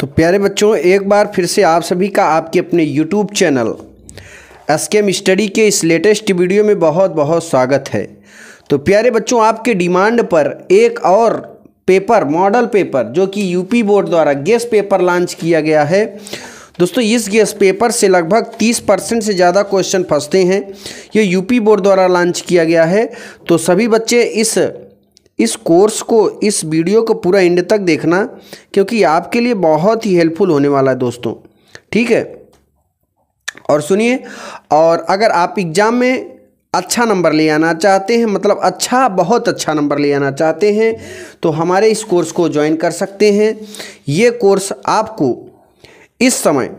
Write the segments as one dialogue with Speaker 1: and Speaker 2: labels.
Speaker 1: तो प्यारे बच्चों एक बार फिर से आप सभी का आपके अपने YouTube channel S K study के इस लेटेस्ट वीडियो में बहुत बहुत स्वागत है तो प्यारे बच्चों आपके डिमांड पर एक और पेपर मॉडल पेपर जो कि यूपी बोर्ड द्वारा गेस पेपर लॉन्च किया गया है दोस्तों इस गेस पेपर से लगभग 30 परसेंट से ज़्यादा क्वेश्चन फंसते हैं ये यूपी बोर्ड द्वारा लॉन्च किया गया है तो सभी बच्चे इस इस कोर्स को इस वीडियो को पूरा एंड तक देखना क्योंकि आपके लिए बहुत ही हेल्पफुल होने वाला है दोस्तों ठीक है और सुनिए और अगर आप एग्ज़ाम में अच्छा नंबर ले आना चाहते हैं मतलब अच्छा बहुत अच्छा नंबर ले आना चाहते हैं तो हमारे इस कोर्स को ज्वाइन कर सकते हैं ये कोर्स आपको इस समय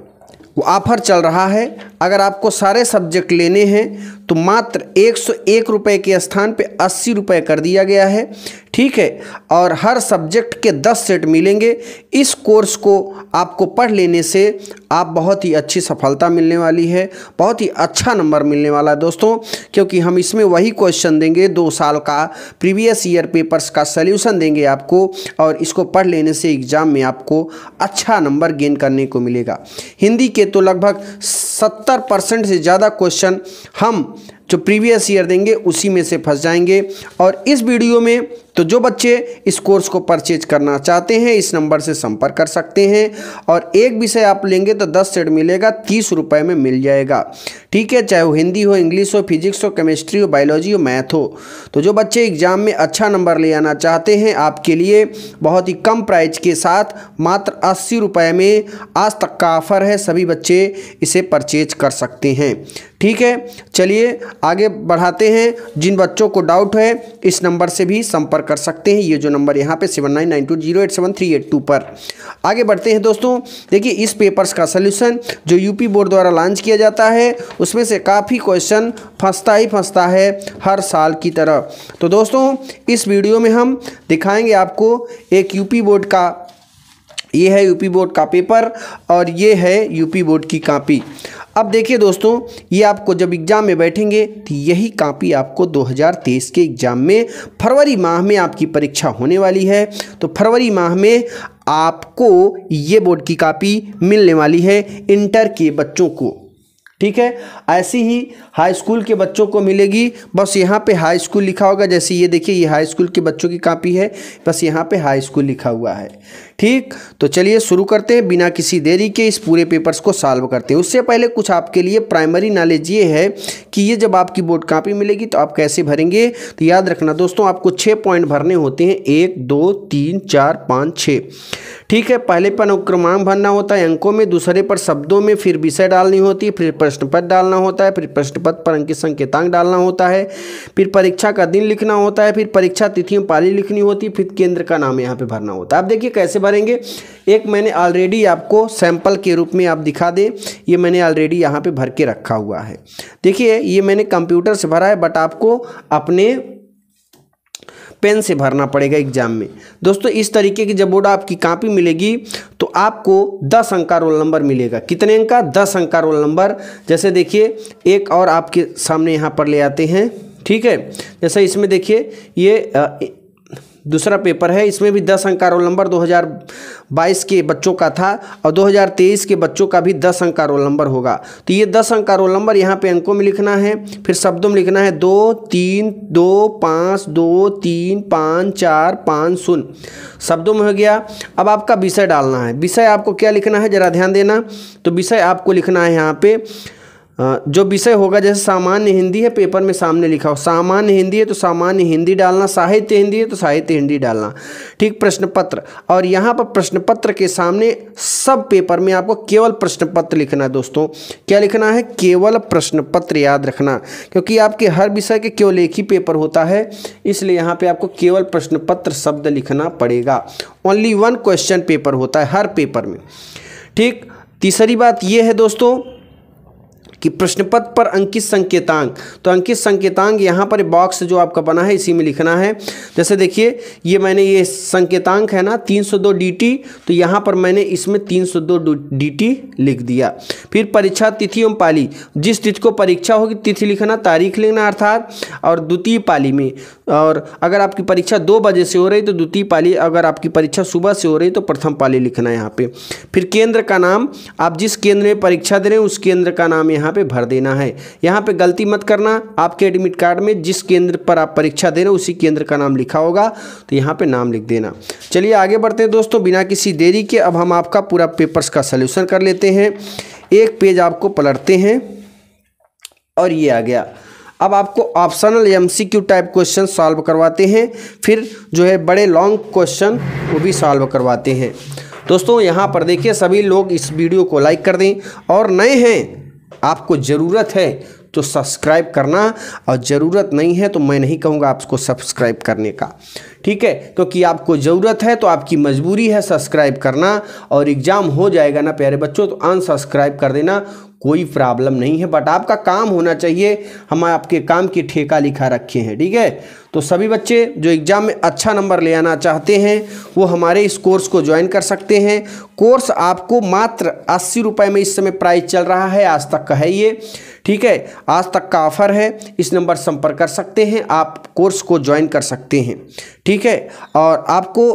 Speaker 1: ऑफर चल रहा है अगर आपको सारे सब्जेक्ट लेने हैं तो मात्र एक सौ एक रुपये के स्थान पे अस्सी रुपये कर दिया गया है ठीक है और हर सब्जेक्ट के दस सेट मिलेंगे इस कोर्स को आपको पढ़ लेने से आप बहुत ही अच्छी सफलता मिलने वाली है बहुत ही अच्छा नंबर मिलने वाला है दोस्तों क्योंकि हम इसमें वही क्वेश्चन देंगे दो साल का प्रीवियस ईयर पेपर्स का सल्यूशन देंगे आपको और इसको पढ़ लेने से एग्ज़ाम में आपको अच्छा नंबर गेन करने को मिलेगा हिंदी के तो लगभग सत्तर सत्तर परसेंट से ज़्यादा क्वेश्चन हम जो प्रीवियस ईयर देंगे उसी में से फंस जाएंगे और इस वीडियो में तो जो बच्चे इस कोर्स को परचेज करना चाहते हैं इस नंबर से संपर्क कर सकते हैं और एक विषय आप लेंगे तो दस सेट मिलेगा तीस रुपये में मिल जाएगा ठीक है चाहे वो हिंदी हो इंग्लिश हो फिजिक्स हो केमिस्ट्री हो बायोलॉजी हो मैथ हो तो जो बच्चे एग्ज़ाम में अच्छा नंबर ले आना चाहते हैं आपके लिए बहुत ही कम प्राइज के साथ मात्र अस्सी रुपये में आज तक का ऑफ़र है सभी बच्चे इसे परचेज कर सकते हैं ठीक है चलिए आगे बढ़ाते हैं जिन बच्चों को डाउट है इस नंबर से भी संपर्क कर सकते हैं ये जो नंबर यहाँ पे seven nine nine two zero eight seven three eight two पर आगे बढ़ते हैं दोस्तों देखिए इस पेपर्स का सोल्यूशन जो यूपी बोर्ड द्वारा लॉन्च किया जाता है उसमें से काफ़ी क्वेश्चन फंसता ही फंसता है हर साल की तरह तो दोस्तों इस वीडियो में हम दिखाएंगे आपको एक यूपी बोर्ड का ये है यूपी बोर्ड का पेपर और ये है यूपी बोर्ड की कापी अब देखिए दोस्तों ये आपको जब एग्ज़ाम में बैठेंगे तो यही कापी आपको 2023 के एग्ज़ाम में फरवरी माह में आपकी परीक्षा होने वाली है तो फरवरी माह में आपको ये बोर्ड की कापी मिलने वाली है इंटर के बच्चों को ठीक है ऐसी ही हाई स्कूल के बच्चों को मिलेगी बस यहाँ पे हाई स्कूल लिखा होगा जैसे ये देखिए ये हाई स्कूल के बच्चों की कापी है बस यहाँ पे हाई स्कूल लिखा हुआ है ठीक तो चलिए शुरू करते हैं बिना किसी देरी के इस पूरे पेपर्स को सॉल्व करते हैं उससे पहले कुछ आपके लिए प्राइमरी नॉलेज ये है कि ये जब आपकी बोर्ड कापी मिलेगी तो आप कैसे भरेंगे तो याद रखना दोस्तों आपको छः पॉइंट भरने होते हैं एक दो तीन चार पाँच छः ठीक है पहले पर अनुक्रमांक भरना होता है अंकों में दूसरे पर शब्दों में फिर विषय डालनी होती है फिर प्रश्न पद डालना होता है फिर प्रश्न पद पर अंकित संकेतांक डालना होता है फिर परीक्षा का दिन लिखना होता है फिर परीक्षा तिथियों पाली लिखनी होती है फिर केंद्र का नाम यहाँ पे भरना होता है आप देखिए कैसे भरेंगे एक मैंने ऑलरेडी आपको सैंपल के रूप में आप दिखा दें ये मैंने ऑलरेडी यहाँ पे भर के रखा हुआ है देखिए ये मैंने कंप्यूटर से भरा है बट आपको अपने पेन से भरना पड़ेगा एग्जाम में दोस्तों इस तरीके की जब बोर्ड आपकी कापी मिलेगी तो आपको 10 अंक का रोल नंबर मिलेगा कितने अंक का 10 अंक का रोल नंबर जैसे देखिए एक और आपके सामने यहाँ पर ले आते हैं ठीक है जैसे इसमें देखिए ये दूसरा पेपर है इसमें भी दस अंक का रोल नंबर 2022 के बच्चों का था और 2023 के बच्चों का भी दस अंक का रोल नंबर होगा तो ये दस अंक का रोल नंबर यहाँ पे अंकों में लिखना है फिर शब्दों में लिखना है दो तीन दो पाँच दो तीन पाँच चार पाँच शून्य शब्दों में हो गया अब आपका विषय डालना है विषय आपको क्या लिखना है ज़रा ध्यान देना तो विषय आपको लिखना है यहाँ पर जो विषय होगा जैसे सामान्य हिंदी है पेपर में सामने लिखा हो सामान्य हिंदी है तो सामान्य हिंदी डालना साहित्य हिंदी है तो साहित्य हिंदी डालना ठीक प्रश्न पत्र और यहाँ पर प्रश्न पत्र के सामने सब पेपर में आपको केवल प्रश्न पत्र लिखना है दोस्तों क्या लिखना है केवल प्रश्न पत्र याद रखना क्योंकि आपके हर विषय के केवल एक ही पेपर होता है इसलिए यहाँ पर आपको केवल प्रश्न पत्र शब्द लिखना पड़ेगा ओनली वन क्वेश्चन पेपर होता है हर पेपर में ठीक तीसरी बात यह है दोस्तों कि प्रश्न पत्र पर अंकित संकेतांक तो अंकित संकेतांक यहाँ पर बॉक्स जो आपका बना है इसी में लिखना है जैसे देखिए ये मैंने ये संकेतांक है ना 302 सौ तो यहाँ पर मैंने इसमें 302 सौ लिख दिया फिर परीक्षा तिथि एवं पाली जिस तिथि को परीक्षा होगी तिथि लिखना तारीख लिखना अर्थात और द्वितीय पाली में और अगर आपकी परीक्षा दो बजे से हो रही तो द्वितीय पाली अगर आपकी परीक्षा सुबह से हो रही तो प्रथम पाली लिखना है यहाँ पे फिर केंद्र का नाम आप जिस केंद्र में परीक्षा दे रहे हैं उस केंद्र का नाम यहाँ पे भर देना है यहाँ पे गलती मत करना आपके एडमिट कार्ड में जिस केंद्र पर आप परीक्षा दे रहे हैं उसी केंद्र का नाम लिखा होगा तो यहाँ पर नाम लिख देना चलिए आगे बढ़ते हैं दोस्तों बिना किसी देरी के अब हम आपका पूरा पेपर्स का सल्यूशन कर लेते हैं एक पेज आपको पलटते हैं और ये आ गया अब आपको optional MCQ type question solve करवाते हैं फिर जो है बड़े लॉन्ग क्वेश्चन वो भी सॉल्व करवाते हैं दोस्तों यहाँ पर देखिए सभी लोग इस वीडियो को लाइक कर दें और नए हैं आपको ज़रूरत है तो सब्सक्राइब करना और ज़रूरत नहीं है तो मैं नहीं कहूँगा आपको सब्सक्राइब करने का ठीक है क्योंकि आपको ज़रूरत है तो आपकी मजबूरी है सब्सक्राइब करना और एग्ज़ाम हो जाएगा ना प्यारे बच्चों तो अनसब्सक्राइब कर देना कोई प्रॉब्लम नहीं है बट आपका काम होना चाहिए हम आपके काम की ठेका लिखा रखे हैं ठीक है तो सभी बच्चे जो एग्ज़ाम में अच्छा नंबर ले आना चाहते हैं वो हमारे इस कोर्स को ज्वाइन कर सकते हैं कोर्स आपको मात्र अस्सी रुपये में इस समय प्राइस चल रहा है आज तक का है ये ठीक है आज तक का ऑफ़र है इस नंबर संपर्क कर सकते हैं आप कोर्स को ज्वाइन कर सकते हैं ठीक है और आपको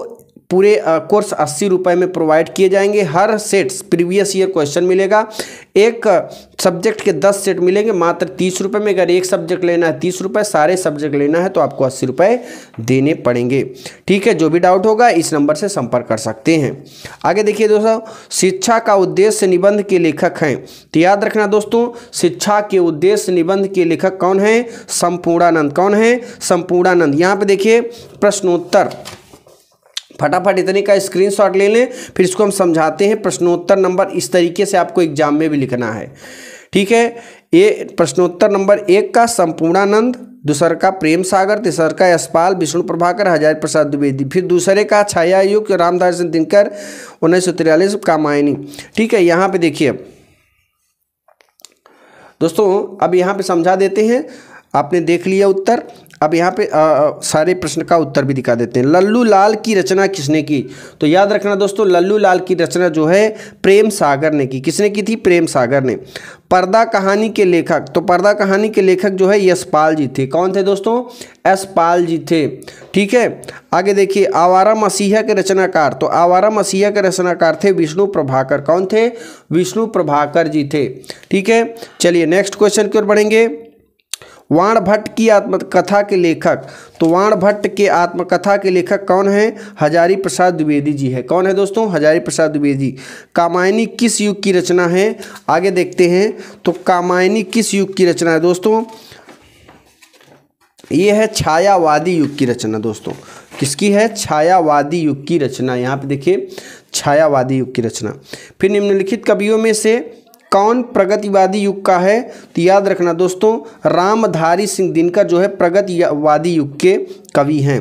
Speaker 1: पूरे कोर्स अस्सी रुपये में प्रोवाइड किए जाएंगे हर सेट्स प्रीवियस ईयर क्वेश्चन मिलेगा एक सब्जेक्ट के दस सेट मिलेंगे मात्र तीस रुपये में अगर एक सब्जेक्ट लेना है तीस रुपये सारे सब्जेक्ट लेना है तो आपको अस्सी रुपये देने पड़ेंगे ठीक है जो भी डाउट होगा इस नंबर से संपर्क कर सकते हैं आगे देखिए दोस्तों शिक्षा का उद्देश्य निबंध के लेखक हैं तो याद रखना दोस्तों शिक्षा के उद्देश्य निबंध के लेखक कौन हैं संपूर्णानंद कौन है संपूर्णानंद यहाँ पर देखिए प्रश्नोत्तर फटाफट इतने का स्क्रीनशॉट ले लें फिर इसको हम समझाते हैं प्रश्नोत्तर नंबर इस तरीके से आपको एग्जाम में भी लिखना है ठीक है ये प्रश्नोत्तर नंबर एक का संपूर्णानंद दूसर का प्रेम सागर तीसर का यशपाल विष्णु प्रभाकर हजारी प्रसाद द्विवेदी फिर दूसरे का छाया युग रामदास दिनकर उन्नीस सौ तिरालीस कामायनी ठीक है यहाँ पे देखिए दोस्तों अब यहाँ पे समझा देते हैं आपने देख लिया उत्तर अब यहाँ पे आ, सारे प्रश्न का उत्तर भी दिखा देते हैं लल्लू लाल की रचना किसने की तो याद रखना दोस्तों लल्लू लाल की रचना जो है प्रेम सागर ने की किसने की थी प्रेम सागर ने पर्दा कहानी के लेखक तो पर्दा कहानी के लेखक जो है यशपाल जी थे कौन थे दोस्तों यशपाल जी थे ठीक है आगे देखिए आवारा मसीहा के रचनाकार तो आवारा मसीहा के रचनाकार थे विष्णु प्रभाकर कौन थे विष्णु प्रभाकर जी थे ठीक है चलिए नेक्स्ट क्वेश्चन की ओर बढ़ेंगे वाण भट्ट की आत्मकथा के लेखक तो वाण भट्ट के आत्मकथा के लेखक कौन है हजारी प्रसाद द्विवेदी जी है कौन है दोस्तों हजारी प्रसाद द्विवेदी कामायनी किस युग की रचना है आगे देखते हैं तो कामायनी किस युग की रचना है दोस्तों ये है छायावादी युग की रचना दोस्तों किसकी है छायावादी युग की रचना यहाँ पे देखिए छायावादी युग की रचना फिर निम्नलिखित कवियों में से कौन प्रगतिवादी युग का है तो याद रखना दोस्तों रामधारी सिंह दिनकर जो है प्रगतिवादी युग के कवि हैं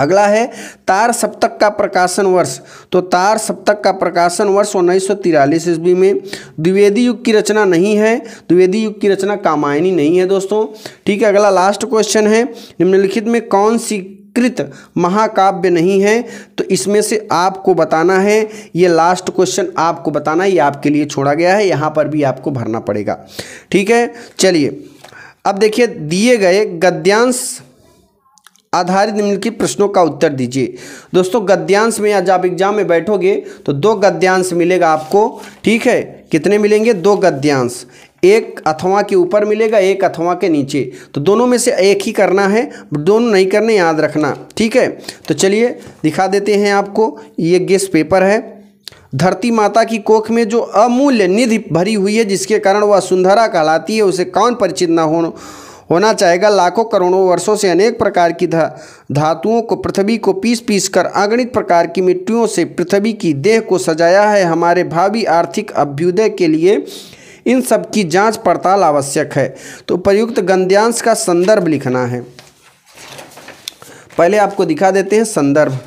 Speaker 1: अगला है तार सप्तक का प्रकाशन वर्ष तो तार सप्तक का प्रकाशन वर्ष उन्नीस सौ तिरालीस ईस्वी में द्विवेदी युग की रचना नहीं है द्विवेदी युग की रचना कामायनी नहीं है दोस्तों ठीक है अगला लास्ट क्वेश्चन है निम्नलिखित में कौन सी स्वीकृत महाकाव्य नहीं है तो इसमें से आपको बताना है ये लास्ट क्वेश्चन आपको बताना है ये आपके लिए छोड़ा गया है यहाँ पर भी आपको भरना पड़ेगा ठीक है चलिए अब देखिए दिए गए गद्यांश आधारित निम्नलिखित प्रश्नों का उत्तर दीजिए दोस्तों गद्यांश में या जब एग्जाम में बैठोगे तो दो गद्यांश मिलेगा आपको ठीक है कितने मिलेंगे दो गद्यांश एक अथवा के ऊपर मिलेगा एक अथवा के नीचे तो दोनों में से एक ही करना है दोनों नहीं करने याद रखना ठीक है तो चलिए दिखा देते हैं आपको ये गेस पेपर है धरती माता की कोख में जो अमूल्य निधि भरी हुई है जिसके कारण वह सुंदरा कहलाती है उसे कौन परिचित ना हो होना चाहेगा लाखों करोड़ों वर्षों से अनेक प्रकार की धा धातुओं को पृथ्वी को पीस पीस कर अगणित प्रकार की मिट्टियों से पृथ्वी की देह को सजाया है हमारे भावी आर्थिक अभ्युदय के लिए इन सब की जांच पड़ताल आवश्यक है तो प्रयुक्त गंद्यांश का संदर्भ लिखना है पहले आपको दिखा देते हैं संदर्भ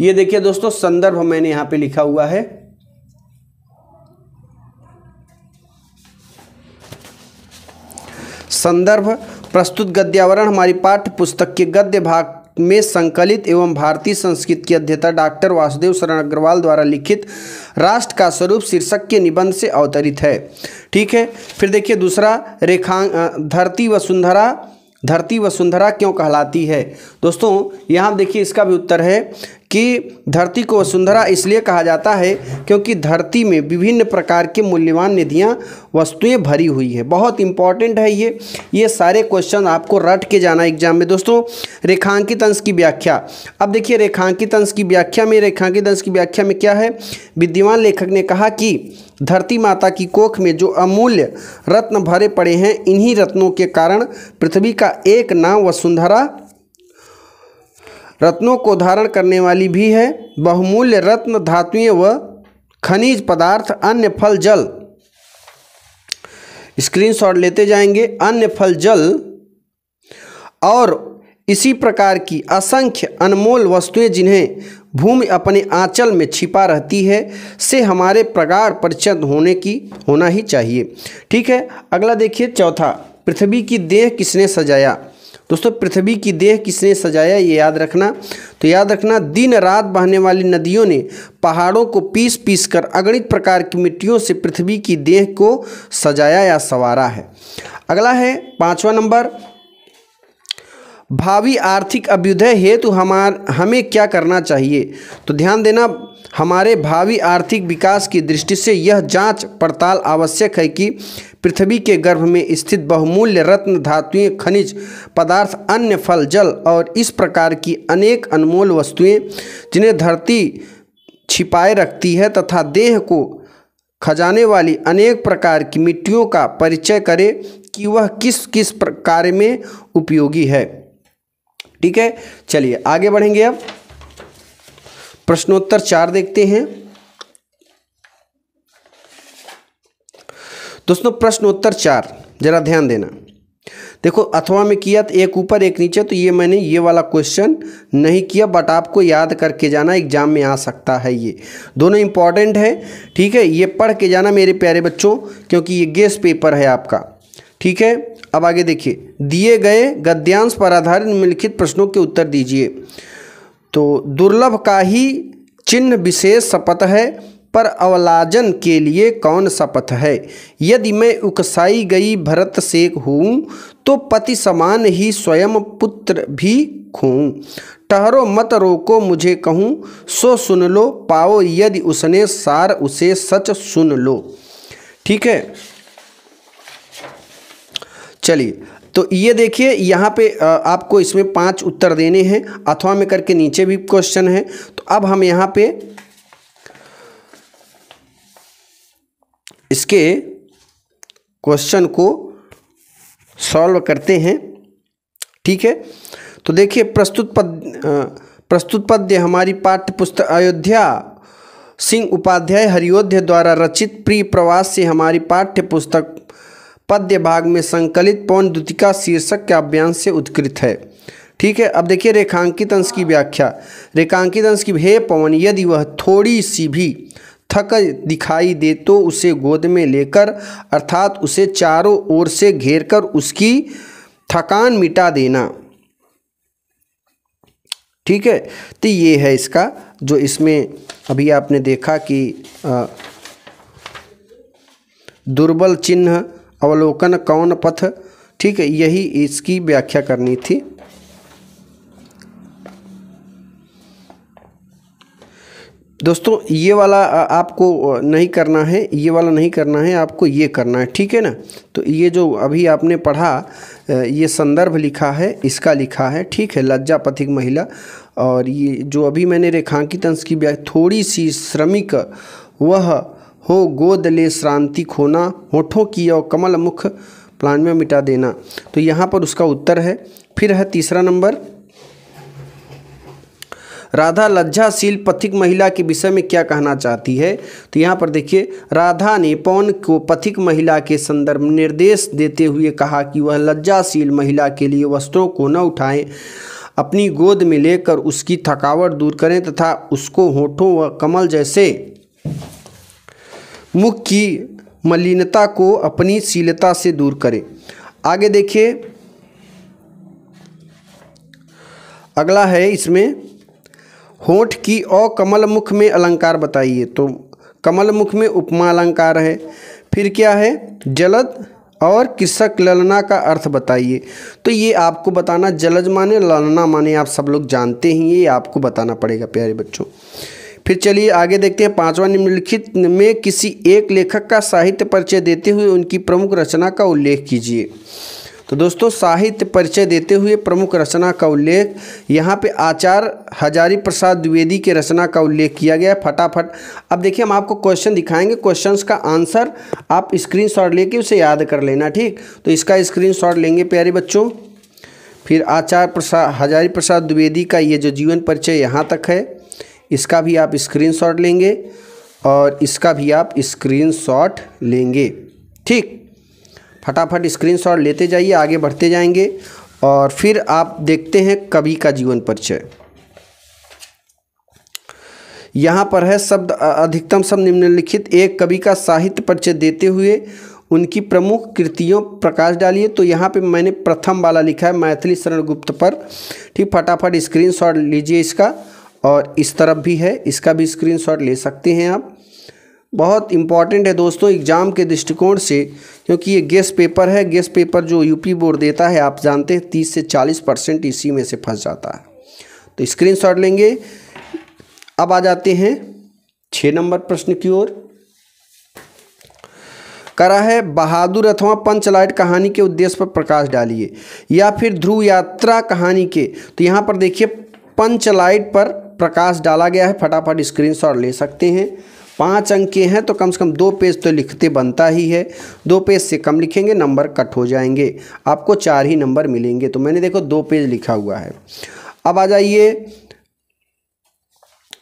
Speaker 1: ये देखिए दोस्तों संदर्भ मैंने यहां पे लिखा हुआ है संदर्भ प्रस्तुत गद्यावरण हमारी पाठ्य पुस्तक के गद्य भाग में संकलित एवं भारतीय संस्कृत की अध्यता डॉक्टर वासुदेव शरण अग्रवाल द्वारा लिखित राष्ट्र का स्वरूप शीर्षक के निबंध से अवतरित है ठीक है फिर देखिए दूसरा रेखांग धरती वसुंधरा धरती वसुंधरा क्यों कहलाती है दोस्तों यहाँ देखिए इसका भी उत्तर है कि धरती को वसुंधरा इसलिए कहा जाता है क्योंकि धरती में विभिन्न प्रकार के मूल्यवान निधियाँ वस्तुएं भरी हुई है बहुत इंपॉर्टेंट है ये ये सारे क्वेश्चन आपको रट के जाना एग्जाम में दोस्तों रेखांकित अंश की व्याख्या अब देखिए रेखांकित अंश की व्याख्या में रेखांकित अंश की व्याख्या में क्या है विद्यमान लेखक ने कहा कि धरती माता की कोख में जो अमूल्य रत्न भरे पड़े हैं इन्हीं रत्नों के कारण पृथ्वी का एक नाम वसुंधरा रत्नों को धारण करने वाली भी है बहुमूल्य रत्न धातुएं व खनिज पदार्थ अन्य फल जल स्क्रीनशॉट लेते जाएंगे अन्य फल जल और इसी प्रकार की असंख्य अनमोल वस्तुएं जिन्हें भूमि अपने आंचल में छिपा रहती है से हमारे प्रगाढ़ परिचय होने की होना ही चाहिए ठीक है अगला देखिए चौथा पृथ्वी की देह किसने सजाया दोस्तों पृथ्वी की देह किसने सजाया ये याद रखना तो याद रखना दिन रात बहने वाली नदियों ने पहाड़ों को पीस पीस कर अगणित प्रकार की मिट्टियों से पृथ्वी की देह को सजाया या संवारा है अगला है पांचवा नंबर भावी आर्थिक अभ्युदय हेतु हमार हमें क्या करना चाहिए तो ध्यान देना हमारे भावी आर्थिक विकास की दृष्टि से यह जांच पड़ताल आवश्यक है कि पृथ्वी के गर्भ में स्थित बहुमूल्य रत्न धातुएं खनिज पदार्थ अन्य फल जल और इस प्रकार की अनेक अनमोल वस्तुएं जिन्हें धरती छिपाए रखती है तथा देह को खजाने वाली अनेक प्रकार की मिट्टियों का परिचय करे कि वह किस किस कार्य में उपयोगी है ठीक है चलिए आगे बढ़ेंगे अब प्रश्नोत्तर चार देखते हैं दोस्तों प्रश्न उत्तर चार जरा ध्यान देना देखो अथवा में किया तो एक ऊपर एक नीचे तो ये मैंने ये वाला क्वेश्चन नहीं किया बट आपको याद करके जाना एग्जाम में आ सकता है ये दोनों इंपॉर्टेंट है ठीक है ये पढ़ के जाना मेरे प्यारे बच्चों क्योंकि ये गेस पेपर है आपका ठीक है अब आगे देखिए दिए गए गद्यांश पर आधारित निम्नलिखित प्रश्नों के उत्तर दीजिए तो दुर्लभ का ही चिन्ह विशेष शपथ है पर अवलाजन के लिए कौन सा पथ है यदि मैं उकसाई गई भरत से हूँ तो पति समान ही स्वयं पुत्र भी खूँ ठहरो मत रोको मुझे कहूँ सो सुन लो पाओ यदि उसने सार उसे सच सुन लो ठीक है चलिए तो ये देखिए यहाँ पे आपको इसमें पांच उत्तर देने हैं अथवा में करके नीचे भी क्वेश्चन है तो अब हम यहाँ पे इसके क्वेश्चन को सॉल्व करते हैं ठीक है तो देखिए प्रस्तुत पद प्रस्तुत पद्य हमारी पाठ्य पुस्तक अयोध्या सिंह उपाध्याय हरियोध्य द्वारा रचित प्री प्रवास से हमारी पाठ्य पुस्तक पद्य भाग में संकलित पौन द्वितिका शीर्षक के अभ्यांश से उत्कृत है ठीक है अब देखिए रेखांकित अंश की व्याख्या रेखांकित अंश की हे पवन यदि वह थोड़ी सी भी थक दिखाई दे तो उसे गोद में लेकर अर्थात उसे चारों ओर से घेरकर उसकी थकान मिटा देना ठीक है तो ये है इसका जो इसमें अभी आपने देखा कि दुर्बल चिन्ह अवलोकन कौन पथ ठीक है यही इसकी व्याख्या करनी थी दोस्तों ये वाला आपको नहीं करना है ये वाला नहीं करना है आपको ये करना है ठीक है ना तो ये जो अभी आपने पढ़ा ये संदर्भ लिखा है इसका लिखा है ठीक है लज्जा पथिक महिला और ये जो अभी मैंने रेखांकित की व्या थोड़ी सी श्रमिक वह हो गोद ले श्रांति खोना होठों की और कमल मुख प्लान में मिटा देना तो यहाँ पर उसका उत्तर है फिर है तीसरा नंबर राधा लज्जाशील पथिक महिला के विषय में क्या कहना चाहती है तो यहाँ पर देखिए राधा ने पौन को पथिक महिला के संदर्भ निर्देश देते हुए कहा कि वह लज्जाशील महिला के लिए वस्त्रों को न उठाएं अपनी गोद में लेकर उसकी थकावट दूर करें तथा उसको होठों व कमल जैसे मुख की मलिनता को अपनी शीलता से दूर करें आगे देखिए अगला है इसमें होठ की और कमल मुख में अलंकार बताइए तो कमल मुख में उपमा अलंकार है फिर क्या है जलद और किसक ललना का अर्थ बताइए तो ये आपको बताना जलज माने ललना माने आप सब लोग जानते ही ये आपको बताना पड़ेगा प्यारे बच्चों फिर चलिए आगे देखते हैं पांचवा निम्नलिखित में किसी एक लेखक का साहित्य परिचय देते हुए उनकी प्रमुख रचना का उल्लेख कीजिए तो दोस्तों साहित्य परिचय देते हुए प्रमुख रचना का उल्लेख यहाँ पे आचार्य हजारी प्रसाद द्विवेदी के रचना का उल्लेख किया गया है फटाफट अब देखिए हम आपको क्वेश्चन दिखाएंगे क्वेश्चंस का आंसर आप स्क्रीनशॉट लेके उसे याद कर लेना ठीक तो इसका स्क्रीनशॉट लेंगे प्यारे बच्चों फिर आचार्य प्रसाद हजारी प्रसाद द्विवेदी का ये जो जीवन परिचय यहाँ तक है इसका भी आप स्क्रीनशॉट लेंगे और इसका भी आप स्क्रीनशॉट लेंगे ठीक फटाफट स्क्रीनशॉट लेते जाइए आगे बढ़ते जाएंगे और फिर आप देखते हैं कवि का जीवन परिचय यहाँ पर है शब्द अधिकतम शब्द निम्नलिखित एक कवि का साहित्य परिचय देते हुए उनकी प्रमुख कृतियों प्रकाश डालिए तो यहाँ पे मैंने प्रथम वाला लिखा है मैथिली शरण गुप्त पर ठीक फटाफट स्क्रीनशॉट लीजिए इसका और इस तरफ भी है इसका भी स्क्रीनशॉट ले सकते हैं आप बहुत इंपॉर्टेंट है दोस्तों एग्ज़ाम के दृष्टिकोण से क्योंकि ये गेस पेपर है गेस पेपर जो यूपी बोर्ड देता है आप जानते हैं तीस से चालीस परसेंट इसी में से फंस जाता है तो शॉट लेंगे अब आ जाते हैं छः नंबर प्रश्न की ओर करा है बहादुर अथवा पंचलाइट कहानी के उद्देश्य पर प्रकाश डालिए या फिर ध्रुव यात्रा कहानी के तो यहाँ पर देखिए पंचलाइट पर प्रकाश डाला गया है फटाफट स्क्रीनशॉट ले सकते हैं पाँच अंक के हैं तो कम से कम दो पेज तो लिखते बनता ही है दो पेज से कम लिखेंगे नंबर कट हो जाएंगे आपको चार ही नंबर मिलेंगे तो मैंने देखो दो पेज लिखा हुआ है अब आ जाइए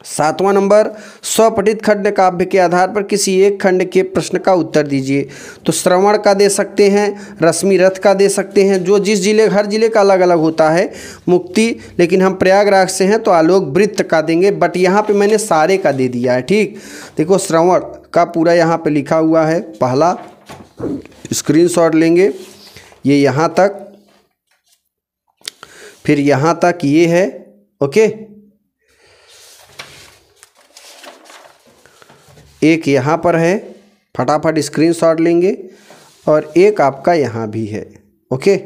Speaker 1: सातवां नंबर स्वपठित खंड काव्य के आधार पर किसी एक खंड के प्रश्न का उत्तर दीजिए तो श्रवण का दे सकते हैं रश्मि रथ का दे सकते हैं जो जिस जिले हर जिले का अलग अलग होता है मुक्ति लेकिन हम प्रयागराज से हैं तो आलोक वृत्त का देंगे बट यहाँ पे मैंने सारे का दे दिया है ठीक देखो श्रवण का पूरा यहाँ पर लिखा हुआ है पहला स्क्रीन लेंगे ये यहाँ तक फिर यहाँ तक ये है ओके एक यहाँ पर है फटाफट स्क्रीनशॉट लेंगे और एक आपका यहाँ भी है ओके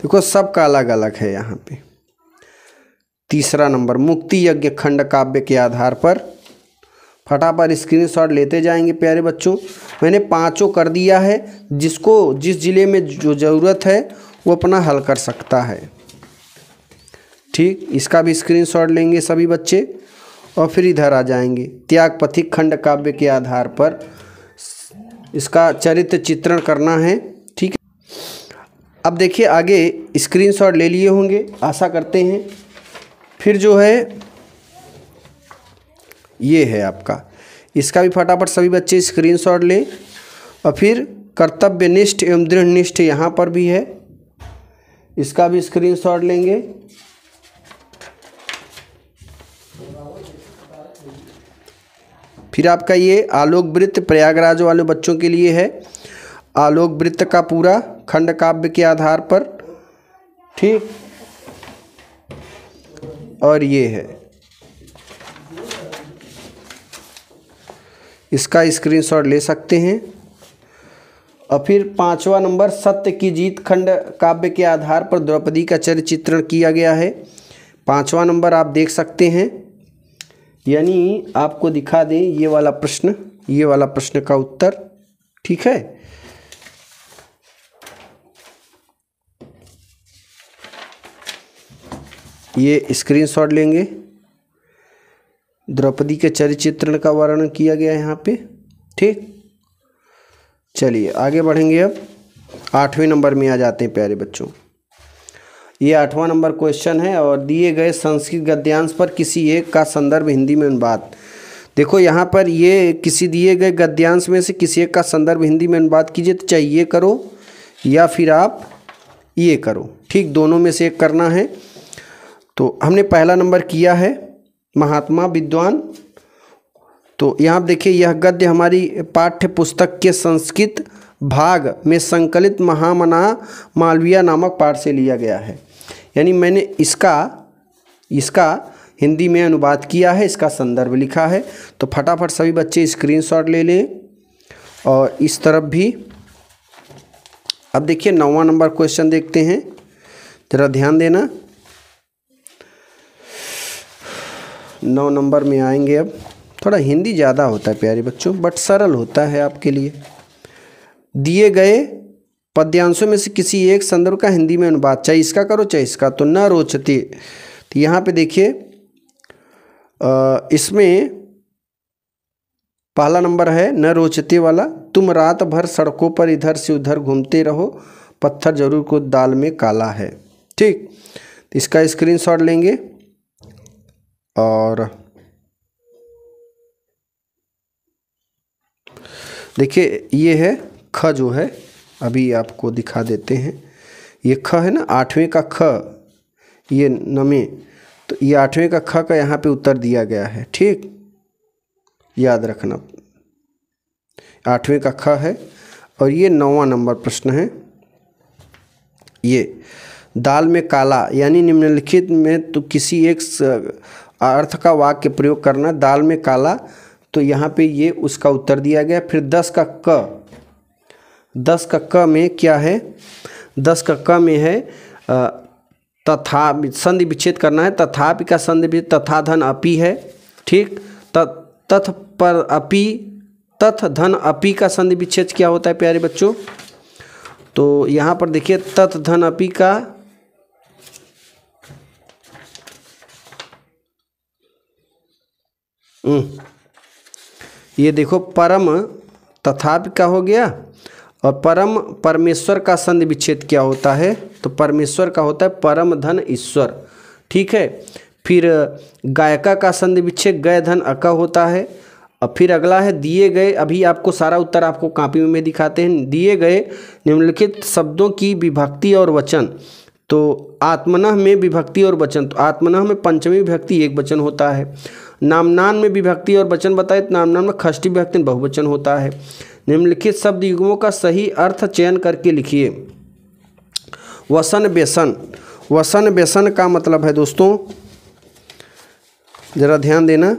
Speaker 1: देखो सबका अलग अलग है यहाँ पे तीसरा नंबर मुक्ति यज्ञ खंड काव्य के आधार पर फटाफट स्क्रीनशॉट लेते जाएंगे प्यारे बच्चों मैंने पांचों कर दिया है जिसको जिस ज़िले में जो ज़रूरत है वो अपना हल कर सकता है ठीक इसका भी स्क्रीनशॉट लेंगे सभी बच्चे और फिर इधर आ जाएंगे त्याग पथिक खंड काव्य के आधार पर इसका चरित्र चित्रण करना है ठीक है अब देखिए आगे स्क्रीनशॉट ले लिए होंगे आशा करते हैं फिर जो है ये है आपका इसका भी फटाफट सभी बच्चे स्क्रीनशॉट लें और फिर कर्तव्यनिष्ठ एवं दृढ़निष्ठ यहाँ पर भी है इसका भी स्क्रीनशॉट लेंगे फिर आपका ये आलोक वृत्त प्रयागराज वाले बच्चों के लिए है आलोक वृत्त का पूरा खंड काव्य के आधार पर ठीक और ये है इसका स्क्रीनशॉट ले सकते हैं और फिर पांचवा नंबर सत्य की जीत खंड काव्य के आधार पर द्रौपदी का चरित्र चित्रण किया गया है पांचवा नंबर आप देख सकते हैं यानी आपको दिखा दें ये वाला प्रश्न ये वाला प्रश्न का उत्तर ठीक है ये स्क्रीनशॉट लेंगे द्रौपदी के चरित्रण का वर्णन किया गया यहाँ पे ठीक चलिए आगे बढ़ेंगे अब आठवें नंबर में आ जाते हैं प्यारे बच्चों ये आठवां नंबर क्वेश्चन है और दिए गए संस्कृत गद्यांश पर किसी एक का संदर्भ हिंदी में अनुवाद देखो यहाँ पर ये किसी दिए गए गद्यांश में से किसी एक का संदर्भ हिंदी में अनुवाद कीजिए तो चाहे ये करो या फिर आप ये करो ठीक दोनों में से एक करना है तो हमने पहला नंबर किया है महात्मा विद्वान तो यहाँ देखिए यह गद्य हमारी पाठ्य पुस्तक के संस्कृत भाग में संकलित महामना मालविया नामक पाठ से लिया गया है यानी मैंने इसका इसका हिंदी में अनुवाद किया है इसका संदर्भ लिखा है तो फटाफट सभी बच्चे स्क्रीनशॉट ले लें और इस तरफ भी अब देखिए नौवा नंबर क्वेश्चन देखते हैं ज़रा ध्यान देना नौ नंबर में आएंगे अब थोड़ा हिंदी ज़्यादा होता है प्यारे बच्चों बट सरल होता है आपके लिए दिए गए पद्यांशों में से किसी एक संदर्भ का हिंदी में अनुवाद चाहे इसका करो चाहे इसका तो न रोचते तो यहाँ पे देखिए इसमें पहला नंबर है न रोचते वाला तुम रात भर सड़कों पर इधर से उधर घूमते रहो पत्थर जरूर को दाल में काला है ठीक इसका स्क्रीनशॉट लेंगे और देखिए ये है ख जो है अभी आपको दिखा देते हैं ये ख है ना आठवें का ख ये नमे तो ये आठवें का ख का यहाँ पे उत्तर दिया गया है ठीक याद रखना आठवें का ख है और ये नौवा नंबर प्रश्न है ये दाल में काला यानी निम्नलिखित में तो किसी एक अर्थ का वाक्य प्रयोग करना दाल में काला तो यहाँ पे ये उसका उत्तर दिया गया फिर दस का क दस का क में क्या है दस का क में है तथा संधि विच्छेद करना है तथापि का संधि तथा धन अपि है ठीक तथ पर अपि तथ धन अपि का संधि विच्छेद क्या होता है प्यारे बच्चों तो यहाँ पर देखिए तथ धन अपि का हम्म, ये देखो परम तथापि का हो गया और परम परमेश्वर का संधि विच्छेद क्या होता है तो परमेश्वर का होता है परम धन ईश्वर ठीक है फिर गायका का संधि विच्छेद गय धन अका होता है और फिर अगला है दिए गए अभी आपको सारा उत्तर आपको कापी में दिखाते हैं दिए गए निम्नलिखित शब्दों की विभक्ति और वचन तो आत्मनह में विभक्ति और वचन तो आत्मनह में पंचमी विभक्ति एक वचन होता है नामनान में विभक्ति और वचन बताए तो नामनान में खष्टी विभक्ति बहुवचन होता है निम्नलिखित शब्द युग्मों का सही अर्थ चयन करके लिखिए वसन बेसन वसन बेसन का मतलब है दोस्तों ज़रा ध्यान देना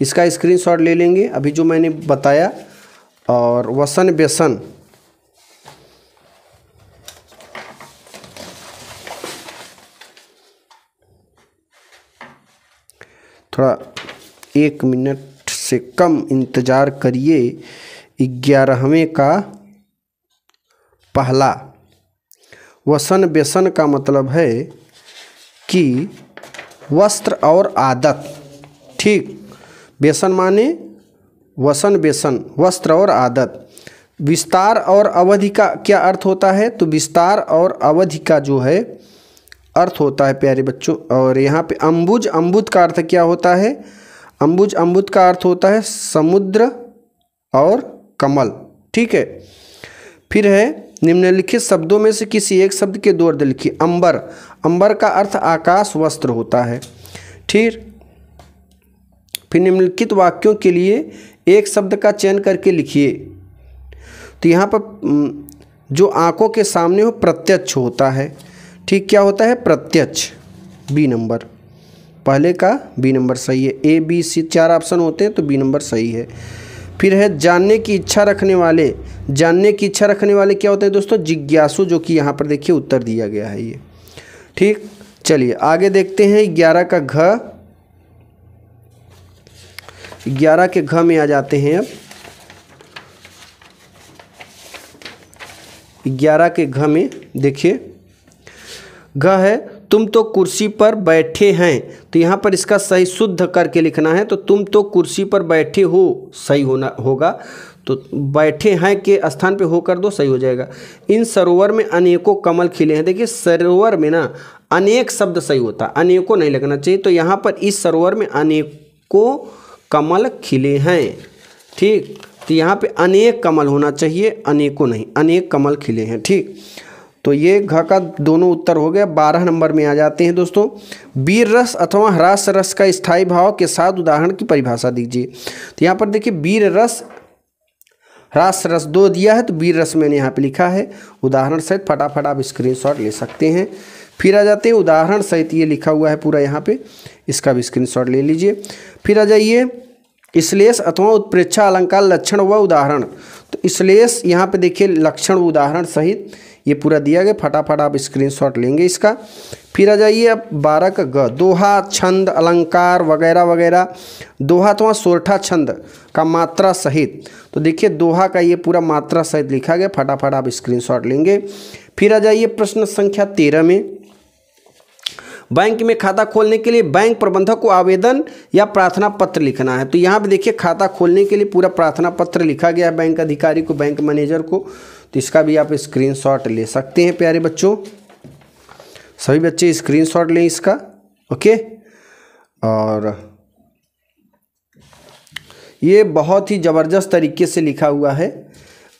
Speaker 1: इसका स्क्रीनशॉट ले लेंगे अभी जो मैंने बताया और वसन बेसन थोड़ा एक मिनट से कम इंतज़ार करिए ग्यारहवें का पहला वसन व्यसन का मतलब है कि वस्त्र और आदत ठीक व्यसन माने वसन व्यसन वस्त्र और आदत विस्तार और अवधि का क्या अर्थ होता है तो विस्तार और अवधि का जो है अर्थ होता है प्यारे बच्चों और यहाँ पे अंबुज अंबुज का अर्थ क्या होता है अंबुज अम्बुद का अर्थ होता है समुद्र और कमल ठीक है फिर है निम्नलिखित शब्दों में से किसी एक शब्द के दो अर्थ लिखिए अंबर अंबर का अर्थ आकाश वस्त्र होता है ठीक फिर निम्नलिखित वाक्यों के लिए एक शब्द का चयन करके लिखिए तो यहाँ पर जो आंखों के सामने हो प्रत्यक्ष होता है ठीक क्या होता है प्रत्यक्ष बी नंबर पहले का बी नंबर सही है ए बी सी चार ऑप्शन होते हैं तो बी नंबर सही है फिर है जानने की इच्छा रखने वाले जानने की इच्छा रखने वाले क्या होते हैं दोस्तों जिज्ञासु जो कि यहाँ पर देखिए उत्तर दिया गया है ये ठीक चलिए आगे देखते हैं ग्यारह का घ ग्यारह के घ में आ जाते हैं अब ग्यारह के घ में देखिए घ है तुम तो कुर्सी पर बैठे हैं तो यहाँ पर इसका सही शुद्ध करके लिखना है तो तुम तो कुर्सी पर बैठे हो सही होना होगा तो बैठे हैं के स्थान पे हो कर दो सही हो जाएगा इन सरोवर में अनेकों कमल खिले हैं देखिए सरोवर में ना अनेक शब्द सही होता अनेकों नहीं लगना चाहिए तो यहाँ पर इस सरोवर में अनेकों कमल खिले हैं ठीक तो यहाँ पे अनेक कमल होना चाहिए अनेकों नहीं अनेक कमल खिले हैं ठीक तो ये घ का दोनों उत्तर हो गया बारह नंबर में आ जाते हैं दोस्तों वीर रस अथवा ह्रास रस का स्थायी भाव के साथ उदाहरण की परिभाषा दीजिए तो यहाँ पर देखिए वीर रस ह्रास रस दो दिया है तो वीर रस मैंने यहाँ पे लिखा है उदाहरण सहित फटाफट आप शॉट ले सकते हैं फिर आ जाते हैं उदाहरण सहित ये लिखा हुआ है पूरा यहाँ पे इसका भी शॉट ले लीजिए फिर आ जाइए इसलेश अथवा उत्प्रेक्षा अलंकार लक्षण व उदाहरण तो इसलेस यहाँ पे देखिए लक्षण उदाहरण सहित ये पूरा दिया गया फटाफट आप स्क्रीनशॉट लेंगे इसका फिर आ जाइए अब बारह का ग दोहा छंद अलंकार वगैरह वगैरह दोहा तो वहाँ सोरठा छंद का मात्रा सहित तो देखिए दोहा का ये पूरा मात्रा सहित लिखा गया फटाफट आप स्क्रीन लेंगे फिर आ जाइए प्रश्न संख्या तेरह में बैंक में खाता खोलने के लिए बैंक प्रबंधक को आवेदन या प्रार्थना पत्र लिखना है तो यहाँ पे देखिए खाता खोलने के लिए पूरा प्रार्थना पत्र लिखा गया है बैंक अधिकारी को बैंक मैनेजर को तो इसका भी आप स्क्रीनशॉट ले सकते हैं प्यारे बच्चों सभी बच्चे स्क्रीनशॉट लें इसका ओके और ये बहुत ही ज़बरदस्त तरीके से लिखा हुआ है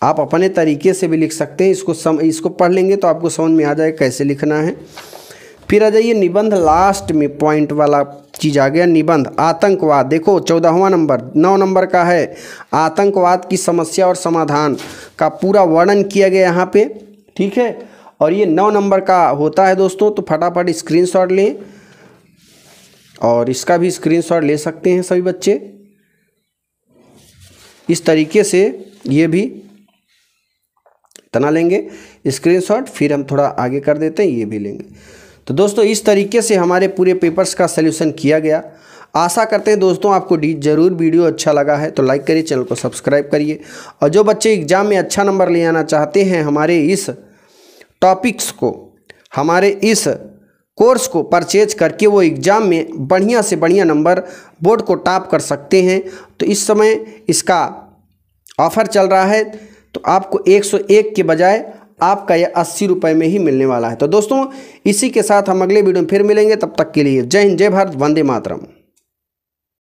Speaker 1: आप अपने तरीके से भी लिख सकते हैं इसको सम इसको पढ़ लेंगे तो आपको समझ में आ जाएगा कैसे लिखना है फिर आ जाइए निबंध लास्ट में पॉइंट वाला चीज आ गया निबंध आतंकवाद देखो चौदहवा नंबर नौ नंबर का है आतंकवाद की समस्या और समाधान का पूरा वर्णन किया गया यहाँ पे ठीक है और ये नौ नंबर का होता है दोस्तों तो फटाफट स्क्रीनशॉट लें और इसका भी स्क्रीनशॉट ले सकते हैं सभी बच्चे इस तरीके से ये भी तना लेंगे स्क्रीनशॉट फिर हम थोड़ा आगे कर देते हैं ये भी लेंगे तो दोस्तों इस तरीके से हमारे पूरे पेपर्स का सल्यूशन किया गया आशा करते हैं दोस्तों आपको डी जरूर वीडियो अच्छा लगा है तो लाइक करिए चैनल को सब्सक्राइब करिए और जो बच्चे एग्जाम में अच्छा नंबर ले आना चाहते हैं हमारे इस टॉपिक्स को हमारे इस कोर्स को परचेज करके वो एग्ज़ाम में बढ़िया से बढ़िया नंबर बोर्ड को टॉप कर सकते हैं तो इस समय इसका ऑफ़र चल रहा है तो आपको 101 के बजाय आपका यह अस्सी रुपये में ही मिलने वाला है तो दोस्तों इसी के साथ हम अगले वीडियो में फिर मिलेंगे तब तक के लिए जय हिंद जय भारत वंदे मातरम